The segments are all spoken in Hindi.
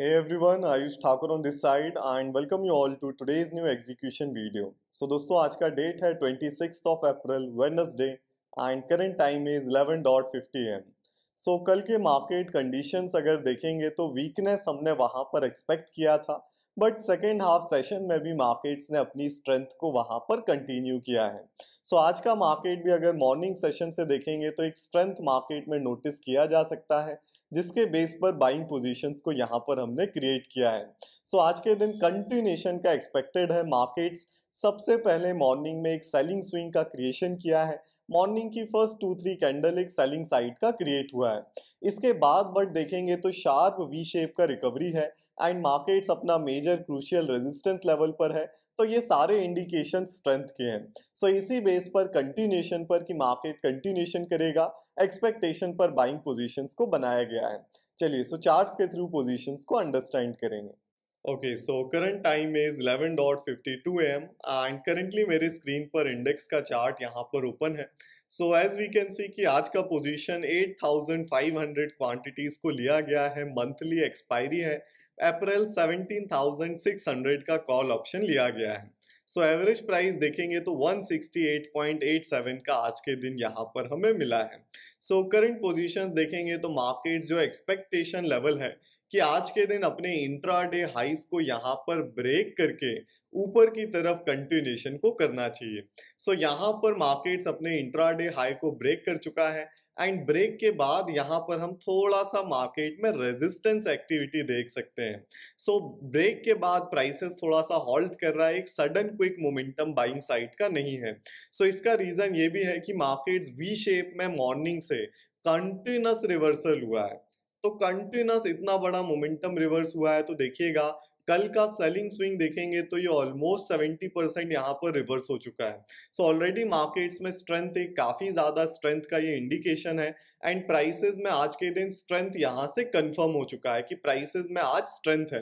Hey everyone, Ayush Thakur on this side and welcome you all to today's new execution video. So दोस्तों आज का डेट है 26th of April, Wednesday and current time is 11.50 am. So कल के मार्केट कंडीशंस अगर देखेंगे तो वीकनेस हमने वहां पर एक्सपेक्ट किया था बट सेकेंड हाफ सेशन में भी मार्केट्स ने अपनी स्ट्रेंथ को वहां पर कंटिन्यू किया है सो so, आज का मार्केट भी अगर मॉर्निंग सेशन से देखेंगे तो एक स्ट्रेंथ मार्केट में नोटिस किया जा सकता है जिसके बेस पर बाइंग पोजीशंस को यहाँ पर हमने क्रिएट किया है सो so, आज के दिन कंटिन्यूशन का एक्सपेक्टेड है मार्केट्स सबसे पहले मॉर्निंग में एक सेलिंग स्विंग का क्रिएशन किया है मॉर्निंग की फर्स्ट टू थ्री कैंडल एक सेलिंग साइड का क्रिएट हुआ है इसके बाद बट देखेंगे तो शार्प वी शेप का रिकवरी है एंड मार्केट्स अपना मेजर क्रूशियल रेजिस्टेंस लेवल पर है तो ये सारे इंडिकेशन स्ट्रेंथ के हैं सो so, इसी बेस पर कंटिन्यूशन पर कि मार्केट कंटिन्यूशन करेगा एक्सपेक्टेशन पर बाइंग पोजीशंस को बनाया गया है चलिए सो so चार्ट्स के थ्रू पोजीशंस को अंडरस्टैंड करेंगे okay so current time is 11.52 dot fifty two M and currently मेरे स्क्रीन पर इंडेक्स का चार्ट यहाँ पर ओपन है so as we can see कि आज का पोजीशन 8,500 क्वांटिटीज को लिया गया है मंथली एक्सपायरी है अप्रैल 17,600 का कॉल ऑप्शन लिया गया है सो एवरेज प्राइस देखेंगे तो 168.87 का आज के दिन यहाँ पर हमें मिला है सो करंट पोजीशंस देखेंगे तो मार्केट जो एक्सपेक्टेशन लेवल है कि आज के दिन अपने इंट्रा डे हाइस को यहाँ पर ब्रेक करके ऊपर की तरफ कंटिन्यूशन को करना चाहिए सो so, यहाँ पर मार्केट्स अपने इंट्रा डे हाई को ब्रेक कर चुका है एंड ब्रेक के बाद यहाँ पर हम थोड़ा सा मार्केट में रेजिस्टेंस एक्टिविटी देख सकते हैं सो so, ब्रेक के बाद प्राइसेस थोड़ा सा हॉल्ट कर रहा है एक sudden quick momentum buying side का नहीं है सो so, इसका रीज़न ये भी है कि मार्केट वी शेप में मॉर्निंग से कंटिन्यूस रिवर्सल हुआ है तो कंटिन्यूस इतना बड़ा मोमेंटम रिवर्स हुआ है तो देखिएगा कल का सेलिंग स्विंग देखेंगे तो ये ऑलमोस्ट सेवेंटी परसेंट यहाँ पर रिवर्स हो चुका है सो ऑलरेडी मार्केट्स में स्ट्रेंथ एक काफ़ी ज़्यादा स्ट्रेंथ का ये इंडिकेशन है एंड प्राइसेस में आज के दिन स्ट्रेंथ यहाँ से कंफर्म हो चुका है कि प्राइसेस में आज स्ट्रेंथ है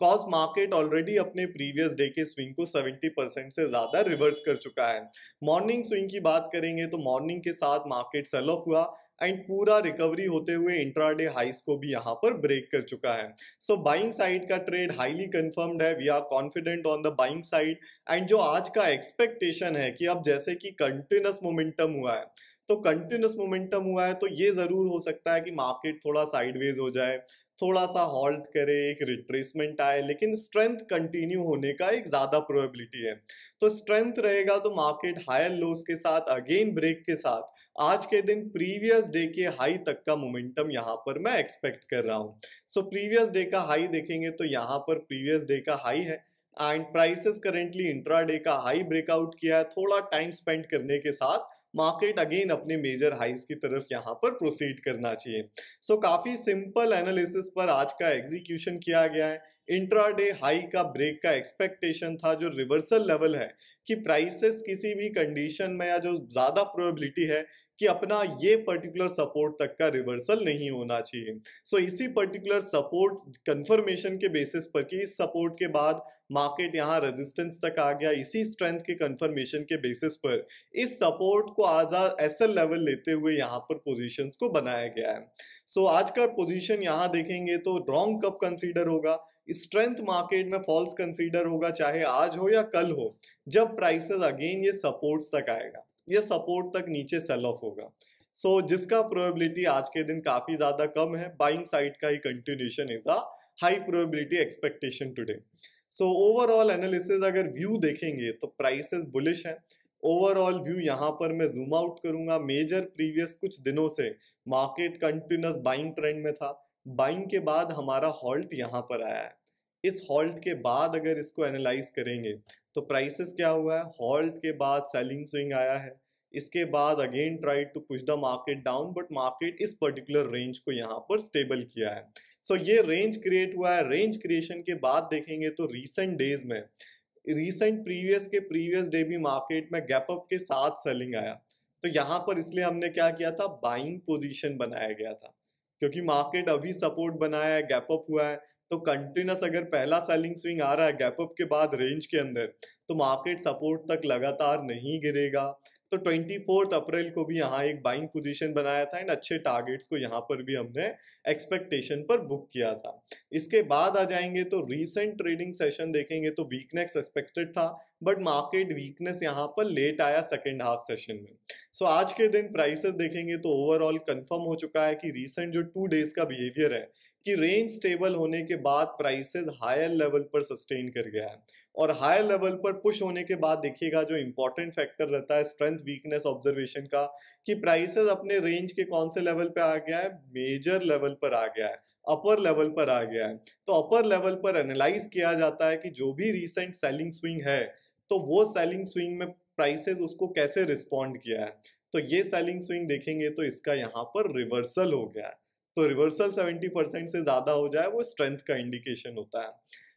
कॉज मार्केट ऑलरेडी अपने प्रीवियस डे के स्विंग को सेवेंटी परसेंट से ज़्यादा रिवर्स कर चुका है मॉर्निंग स्विंग की बात करेंगे तो मॉर्निंग के साथ मार्केट सेल ऑफ हुआ एंड पूरा रिकवरी होते हुए इंट्राडे हाइस को भी यहाँ पर ब्रेक कर चुका है सो बाइंग साइड का ट्रेड हाईली कंफर्म्ड है we are confident on the buying side and जो आज का एक्सपेक्टेशन है कि अब जैसे कि कंटिन्यूस मोमेंटम हुआ है तो कंटिन्यूस मोमेंटम हुआ है तो ये ज़रूर हो सकता है कि मार्केट थोड़ा साइडवेज हो जाए थोड़ा सा हॉल्ट करे एक रिट्रेसमेंट आए लेकिन स्ट्रेंथ कंटिन्यू होने का एक ज़्यादा प्रोबेबिलिटी है तो स्ट्रेंथ रहेगा तो मार्केट हायर लोस के साथ अगेन ब्रेक के साथ आज के दिन प्रीवियस डे के हाई तक का मोमेंटम यहाँ पर मैं एक्सपेक्ट कर रहा हूँ सो प्रीवियस डे का हाई देखेंगे तो यहाँ पर प्रीवियस डे का हाई है and prices currently intraday का हाई ब्रेकआउट किया है थोड़ा टाइम स्पेंड करने के साथ मार्केट अगेन अपने मेजर हाइज की तरफ यहाँ पर प्रोसीड करना चाहिए सो so, काफी सिंपल एनालिसिस पर आज का एग्जीक्यूशन किया गया है इंट्राडे हाई का ब्रेक का एक्सपेक्टेशन था जो रिवर्सल लेवल है कि प्राइसेस किसी भी कंडीशन में या जो ज़्यादा प्रोबेबिलिटी है कि अपना ये पर्टिकुलर सपोर्ट तक का रिवर्सल नहीं होना चाहिए सो so, इसी पर्टिकुलर सपोर्ट कंफर्मेशन के बेसिस पर कि इस सपोर्ट के बाद मार्केट यहाँ रेजिस्टेंस तक आ गया इसी स्ट्रेंथ के कंफर्मेशन के बेसिस पर इस सपोर्ट को आज एस लेवल लेते हुए यहाँ पर पोजीशंस को बनाया गया है सो so, आज का पोजीशन यहाँ देखेंगे तो रॉन्ग कब कंसीडर होगा स्ट्रेंथ मार्केट में फॉल्स कंसीडर होगा चाहे आज हो या कल हो जब प्राइसेस अगेन ये सपोर्ट्स तक आएगा ये सपोर्ट तक नीचे सेल ऑफ होगा सो so, जिसका प्रोबेबिलिटी आज के दिन काफी ज्यादा कम है बाइंग साइड का ही continuation is a high probability expectation today so overall analysis अगर व्यू देखेंगे तो प्राइसेस बुलिश हैं ओवरऑल व्यू यहाँ पर मैं जूम आउट करूंगा मेजर प्रीवियस कुछ दिनों से मार्केट कंटिन्यूस बाइंग ट्रेंड में था बाइंग के बाद हमारा हॉल्ट यहाँ पर आया है इस हॉल्ट के बाद अगर इसको एनालाइज करेंगे तो प्राइसेस क्या हुआ है हॉल्ट के बाद सेलिंग स्विंग आया है इसके बाद again try to push the market down but market इस पर्टिकुलर रेंज को यहाँ पर स्टेबल किया है सो so, ये रेंज क्रिएट हुआ है रेंज क्रिएशन के बाद देखेंगे तो रिसेंट डेज में रिसेंट प्रीवियस के प्रीवियस डे भी मार्केट में गैप अप के साथ सेलिंग आया तो यहाँ पर इसलिए हमने क्या किया था बाइंग पोजिशन बनाया गया था क्योंकि मार्केट अभी सपोर्ट बनाया है गैप अप हुआ है तो कंटिन्यूस अगर पहला सेलिंग स्विंग आ रहा है गैप अप के बाद रेंज के अंदर तो मार्केट सपोर्ट तक लगातार नहीं गिरेगा तो ट्वेंटी फोर्थ अप्रैल को भी यहाँ एक बाइंग पोजीशन बनाया था एंड अच्छे टारगेट्स को यहाँ पर भी हमने एक्सपेक्टेशन पर बुक किया था इसके बाद आ जाएंगे तो रीसेंट ट्रेडिंग सेशन देखेंगे तो वीकनेस एक्सपेक्टेड था बट मार्केट वीकनेस यहाँ पर लेट आया सेकेंड हाफ सेशन में सो so, आज के दिन प्राइसेस देखेंगे तो ओवरऑल कंफर्म हो चुका है कि रीसेंट जो टू डेज का बिहेवियर है कि रेंज स्टेबल होने के बाद प्राइसेस हायर लेवल पर सस्टेन कर गया है और हायर लेवल पर पुश होने के बाद देखिएगा जो इंपॉर्टेंट फैक्टर रहता है स्ट्रेंथ वीकनेस ऑब्जर्वेशन का कि प्राइसेस अपने रेंज के कौन से लेवल पर आ गया है मेजर लेवल पर आ गया है अपर लेवल पर आ गया है तो अपर लेवल पर एनालाइज किया जाता है कि जो भी रिसेंट सेलिंग स्विंग है तो वो सेलिंग स्विंग में प्राइसेस उसको कैसे रिस्पॉन्ड किया है तो ये सेलिंग स्विंग देखेंगे तो इसका यहाँ पर रिवर्सल हो गया है तो रिवर्सल 70 परसेंट से ज़्यादा हो जाए वो स्ट्रेंथ का इंडिकेशन होता है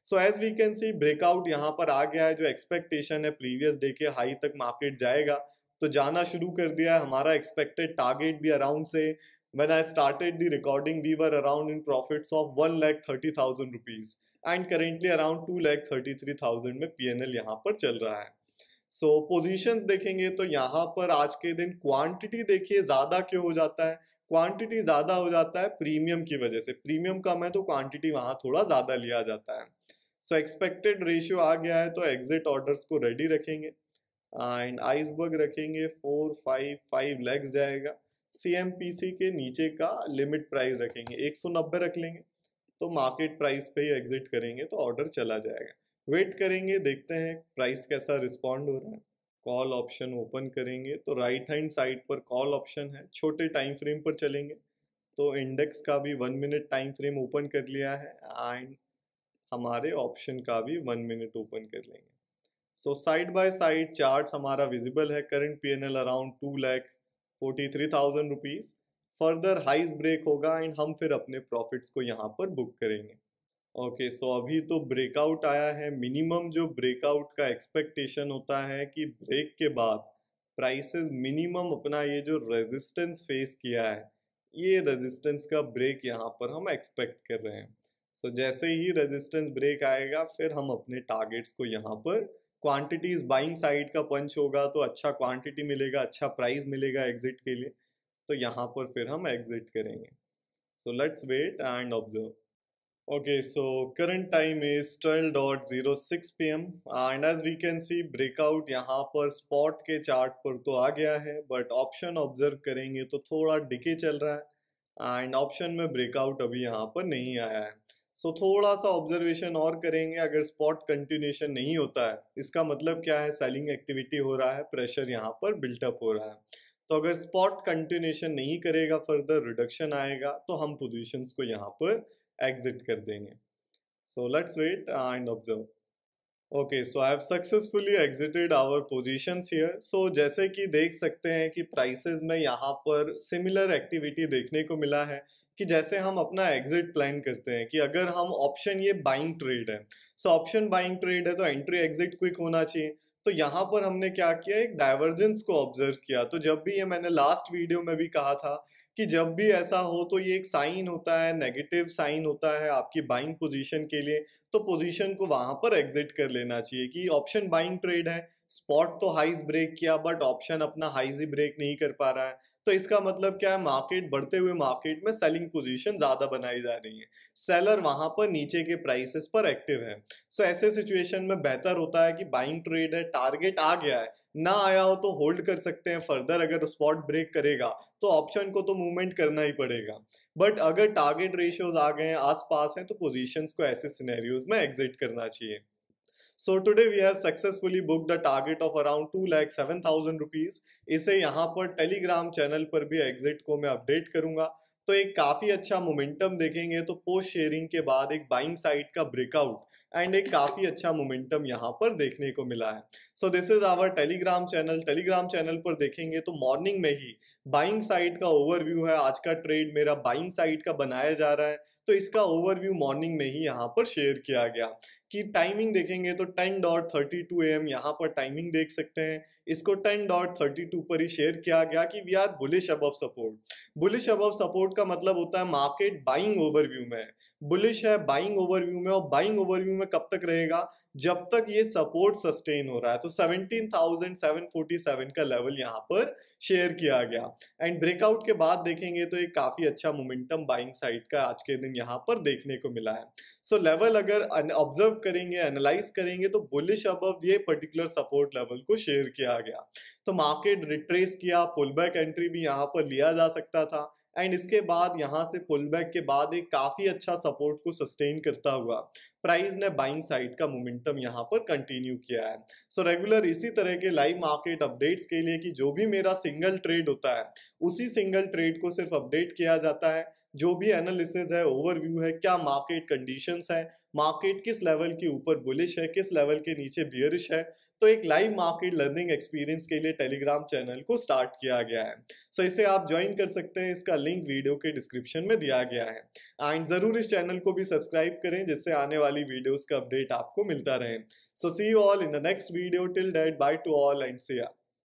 so as we can see breakout यहाँ पर आ गया है जो एक्सपेक्टेशन है प्रीवियस डे के हाई तक मार्केट जाएगा तो जाना शुरू कर दिया है हमारा एक्सपेक्टेड टारगेट भी अराउंड से the recording we were around in profits of one lakh thirty thousand rupees and currently around two lakh thirty three thousand में पी एन एल यहाँ पर चल रहा है सो so, पोजीशंस देखेंगे तो यहाँ पर आज के दिन क्वांटिटी देखिए ज़्यादा क्यों हो जाता है क्वांटिटी ज़्यादा हो जाता है प्रीमियम की वजह से प्रीमियम कम है तो क्वांटिटी वहाँ थोड़ा ज़्यादा लिया जाता है सो एक्सपेक्टेड रेशियो आ गया है तो एग्जिट ऑर्डर्स को रेडी रखेंगे एंड आइसबर्ग रखेंगे फोर फाइव फाइव लैक्स जाएगा सी के नीचे का लिमिट प्राइस रखेंगे नब्बे रख लेंगे तो मार्केट प्राइस पे ही एग्जिट करेंगे तो ऑर्डर चला जाएगा वेट करेंगे देखते हैं प्राइस कैसा रिस्पॉन्ड हो रहा है कॉल ऑप्शन ओपन करेंगे तो राइट हैंड साइड पर कॉल ऑप्शन है छोटे टाइम फ्रेम पर चलेंगे तो इंडेक्स का भी one minute time frame open कर लिया है एंड हमारे ऑप्शन का भी वन मिनट ओपन कर लेंगे so side by side chart हमारा विजिबल है current P N L around two lakh forty three thousand rupees further highs break होगा एंड हम फिर अपने प्रॉफिट्स को यहाँ पर बुक करेंगे ओके okay, सो so अभी तो ब्रेकआउट आया है मिनिमम जो ब्रेकआउट का एक्सपेक्टेशन होता है कि ब्रेक के बाद प्राइसेस मिनिमम अपना ये जो रेजिस्टेंस फेस किया है ये रेजिस्टेंस का ब्रेक यहाँ पर हम एक्सपेक्ट कर रहे हैं सो so जैसे ही रेजिस्टेंस ब्रेक आएगा फिर हम अपने टारगेट्स को यहाँ पर क्वांटिटीज बाइंग साइड का पंच होगा तो अच्छा क्वांटिटी मिलेगा अच्छा प्राइस मिलेगा एग्जिट के लिए तो यहाँ पर फिर हम एग्जिट करेंगे so let's wait and observe okay so current time is twelve dot zero six P M and as we can see breakout यहाँ पर स्पॉट के चार्ट पर तो आ गया है बट ऑप्शन ऑब्जर्व करेंगे तो थोड़ा डिके चल रहा है एंड ऑप्शन में ब्रेकआउट अभी यहाँ पर नहीं आया है सो so, थोड़ा सा ऑब्जर्वेशन और करेंगे अगर स्पॉट कंटिन्यूशन नहीं होता है इसका मतलब क्या है सेलिंग एक्टिविटी हो रहा है प्रेशर यहाँ पर बिल्टअप हो रहा है तो अगर स्पॉट कंटिन्यूशन नहीं करेगा फर्दर रिडक्शन आएगा तो हम पोजिशन को यहाँ पर एग्जिट कर देंगे so let's wait and observe okay so I have successfully exited our position here so जैसे कि देख सकते हैं कि प्राइसेस में यहाँ पर सिमिलर एक्टिविटी देखने को मिला है कि जैसे हम अपना एग्जिट प्लान करते हैं कि अगर हम ऑप्शन ये बाइंग ट्रेड है सो ऑप्शन बाइंग ट्रेड है तो एंट्री एग्जिट क्विक होना चाहिए तो यहाँ पर हमने क्या किया एक डाइवर्जेंस को ऑब्जर्व किया तो जब भी ये मैंने लास्ट वीडियो में भी कहा था कि जब भी ऐसा हो तो ये एक साइन होता है नेगेटिव साइन होता है आपकी बाइंग पोजीशन के लिए तो पोजीशन को वहां पर एग्जिट कर लेना चाहिए कि ऑप्शन बाइंग ट्रेड है स्पॉट तो हाइज ब्रेक किया बट ऑप्शन अपना हाइज ही ब्रेक नहीं कर पा रहा है तो इसका मतलब क्या है मार्केट बढ़ते हुए मार्केट में सेलिंग पोजीशन ज़्यादा बनाई जा रही है सेलर वहाँ पर नीचे के प्राइसेस पर एक्टिव है सो so, ऐसे सिचुएशन में बेहतर होता है कि बाइंग ट्रेड है टारगेट आ गया है ना आया हो तो होल्ड कर सकते हैं फर्दर अगर स्पॉट ब्रेक करेगा तो ऑप्शन को तो मूवमेंट करना ही पड़ेगा बट अगर टारगेट रेशियोज आ गए हैं आस हैं तो पोजिशन को ऐसे सिनेरियोज में एग्जिट करना चाहिए so today we have successfully book the target of around two lakh seven thousand rupees इसे यहाँ पर टेलीग्राम चैनल पर भी एग्जिट को मैं अपडेट करूंगा तो एक काफ़ी अच्छा मोमेंटम देखेंगे तो पोस्ट शेयरिंग के बाद एक बाइंग साइट का ब्रेकआउट एंड एक काफ़ी अच्छा मोमेंटम यहाँ पर देखने को मिला है so this is our Telegram channel Telegram channel पर देखेंगे तो मॉर्निंग में ही बाइंग साइड का ओवरव्यू है आज का ट्रेड मेरा बाइंग साइड का बनाया जा रहा है तो इसका ओवरव्यू मॉर्निंग में ही यहाँ पर शेयर किया गया कि टाइमिंग देखेंगे तो ten dot thirty two M यहाँ पर टाइमिंग देख सकते हैं इसको टेन डॉट थर्टी टू पर ही शेयर किया गया कि we are bullish above support bullish above support का मतलब होता है मार्केट बाइंग ओवरव्यू में बुलिश है बाइंग ओवरव्यू में और बाइंग ओवरव्यू में कब तक रहेगा जब तक ये सपोर्ट सस्टेन हो रहा है तो 17,747 का लेवल यहाँ पर शेयर किया गया एंड ब्रेकआउट के बाद देखेंगे तो एक काफी अच्छा मोमेंटम बाइंग साइड का आज के दिन यहाँ पर देखने को मिला है सो so, लेवल अगर ऑब्जर्व करेंगे एनालाइज करेंगे तो बुलिश अब ये पर्टिकुलर सपोर्ट लेवल को शेयर किया गया तो मार्केट रिट्रेस किया बैक एंट्री भी यहाँ पर लिया जा सकता था एंड इसके बाद यहाँ से पुल बैक के बाद एक काफ़ी अच्छा सपोर्ट को सस्टेन करता हुआ प्राइस ने बाइंग साइड का मोमेंटम यहाँ पर कंटिन्यू किया है सो so, रेगुलर इसी तरह के लाइव मार्केट अपडेट्स के लिए कि जो भी मेरा सिंगल ट्रेड होता है उसी सिंगल ट्रेड को सिर्फ अपडेट किया जाता है जो भी एनालिसिस है ओवरव्यू है क्या मार्केट कंडीशंस है मार्केट किस लेवल के ऊपर बुलिश है किस लेवल के नीचे बियरिश है तो एक लाइव मार्केट लर्निंग एक्सपीरियंस के लिए टेलीग्राम चैनल को स्टार्ट किया गया है सो so, इसे आप ज्वाइन कर सकते हैं इसका लिंक वीडियो के डिस्क्रिप्शन में दिया गया है एंड ज़रूर इस चैनल को भी सब्सक्राइब करें जिससे आने वाली वीडियोज़ का अपडेट आपको मिलता रहे so see all in the next video till date bye to all and C